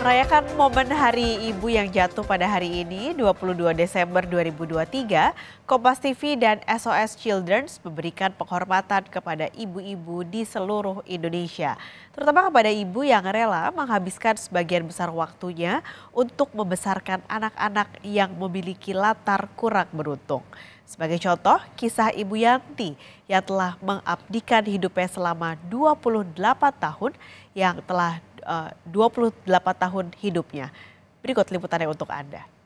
Merayakan momen Hari Ibu yang jatuh pada hari ini, 22 Desember 2023, Kompas TV dan SOS Children's memberikan penghormatan kepada ibu-ibu di seluruh Indonesia. Terutama kepada ibu yang rela menghabiskan sebagian besar waktunya untuk membesarkan anak-anak yang memiliki latar kurang beruntung. Sebagai contoh, kisah Ibu Yanti yang telah mengabdikan hidupnya selama 28 tahun yang telah Eh, uh, 28 tahun hidupnya. Berikut liputannya untuk Anda.